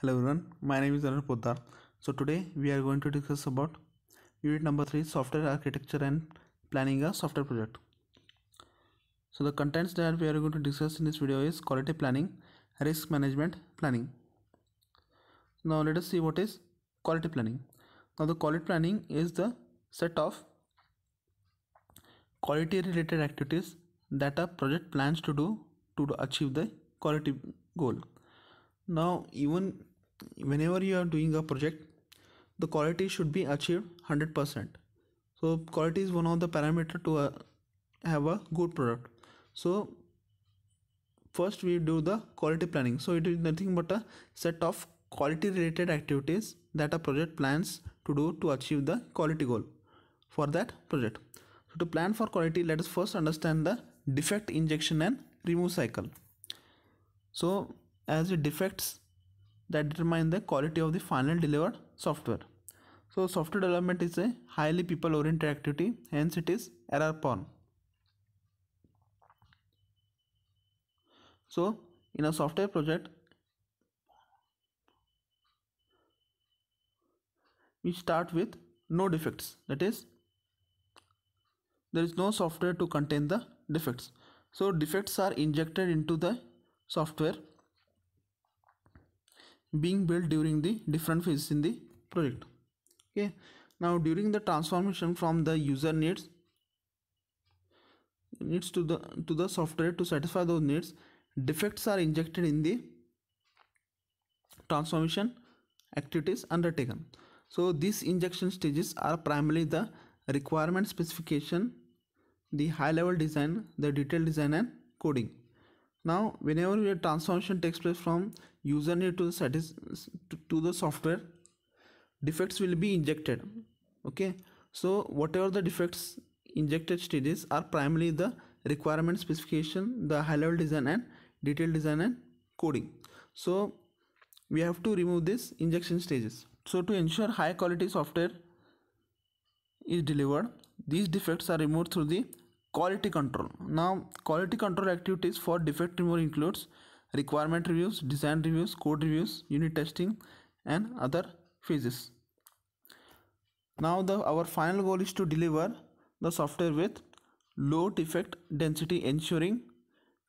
Hello everyone, my name is Anuj Poddar. So today we are going to discuss about unit number 3 software architecture and planning a software project. So the contents that we are going to discuss in this video is quality planning, risk management planning. Now let us see what is quality planning. Now the quality planning is the set of quality related activities that a project plans to do to achieve the quality goal now even whenever you are doing a project the quality should be achieved 100% so quality is one of the parameter to uh, have a good product so first we do the quality planning so it is nothing but a set of quality related activities that a project plans to do to achieve the quality goal for that project so to plan for quality let us first understand the defect injection and remove cycle so as the defects that determine the quality of the final delivered software. So software development is a highly people oriented activity hence it is error prone. So in a software project we start with no defects that is there is no software to contain the defects so defects are injected into the software being built during the different phases in the project okay now during the transformation from the user needs needs to the to the software to satisfy those needs defects are injected in the transformation activities undertaken so these injection stages are primarily the requirement specification the high level design the detailed design and coding now whenever your transformation takes place from User need to the satis to, to the software defects will be injected okay so whatever the defects injected stages are primarily the requirement specification the high level design and detailed design and coding so we have to remove this injection stages so to ensure high quality software is delivered these defects are removed through the quality control now quality control activities for defect removal includes requirement reviews, design reviews, code reviews, unit testing and other phases. Now the our final goal is to deliver the software with low defect density ensuring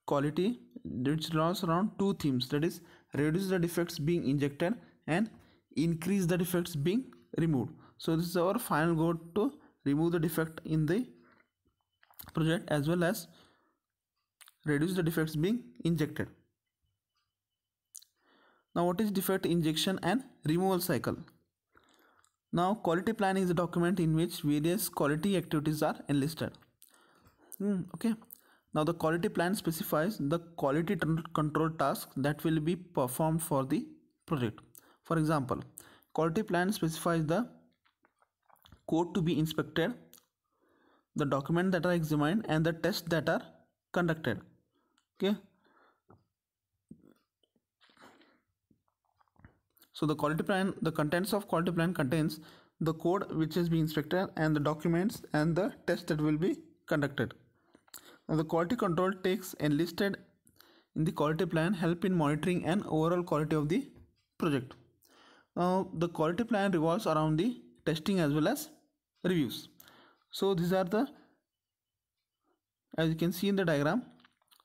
quality which draws around two themes that is reduce the defects being injected and increase the defects being removed. So this is our final goal to remove the defect in the project as well as reduce the defects being injected. Now what is defect injection and removal cycle? Now quality plan is a document in which various quality activities are enlisted. Mm, okay. Now the quality plan specifies the quality control tasks that will be performed for the project. For example, quality plan specifies the code to be inspected, the document that are examined and the tests that are conducted. Okay. So the quality plan, the contents of quality plan contains the code which is being inspected and the documents and the test that will be conducted. Now the quality control takes enlisted in the quality plan help in monitoring and overall quality of the project. Now the quality plan revolves around the testing as well as reviews. So these are the as you can see in the diagram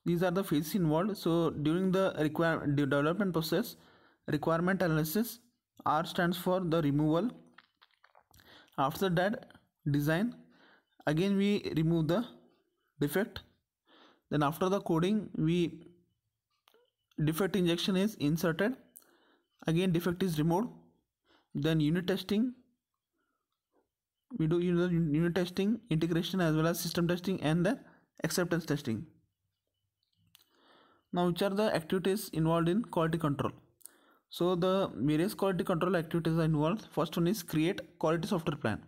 these are the phases involved so during the require development process requirement analysis R stands for the removal after that design again we remove the defect then after the coding we defect injection is inserted again defect is removed then unit testing we do unit testing integration as well as system testing and the acceptance testing now which are the activities involved in quality control so the various quality control activities are involved. First one is create quality software plan.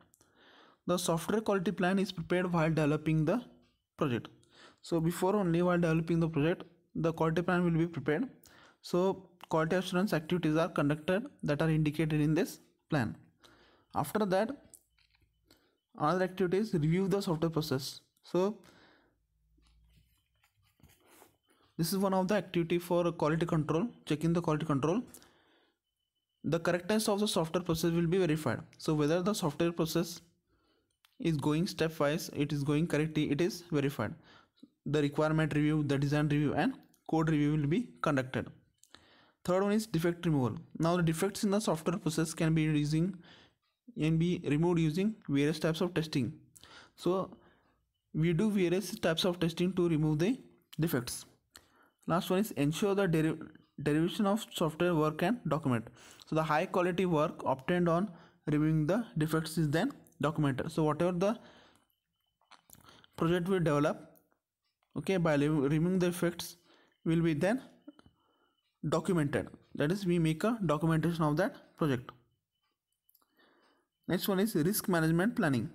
The software quality plan is prepared while developing the project. So before only while developing the project, the quality plan will be prepared. So quality assurance activities are conducted that are indicated in this plan. After that, another activity is review the software process. So this is one of the activity for quality control, checking the quality control the correctness of the software process will be verified so whether the software process is going stepwise it is going correctly it is verified the requirement review the design review and code review will be conducted third one is defect removal now the defects in the software process can be using can be removed using various types of testing so we do various types of testing to remove the defects last one is ensure the derivation of software work and document so the high quality work obtained on reviewing the defects is then documented so whatever the project will develop okay by removing the effects will be then documented that is we make a documentation of that project next one is risk management planning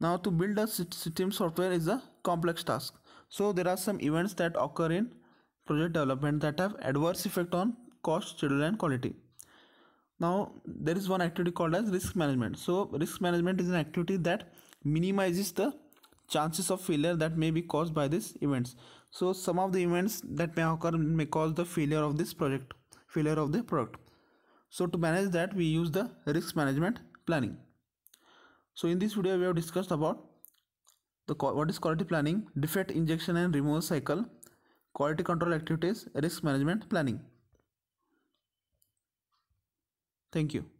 now to build a system software is a complex task so there are some events that occur in project development that have adverse effect on cost, schedule and quality. Now there is one activity called as risk management. So risk management is an activity that minimizes the chances of failure that may be caused by these events. So some of the events that may occur may cause the failure of this project, failure of the product. So to manage that we use the risk management planning. So in this video we have discussed about the what is quality planning, defect injection and removal cycle, quality control activities, risk management planning. Thank you.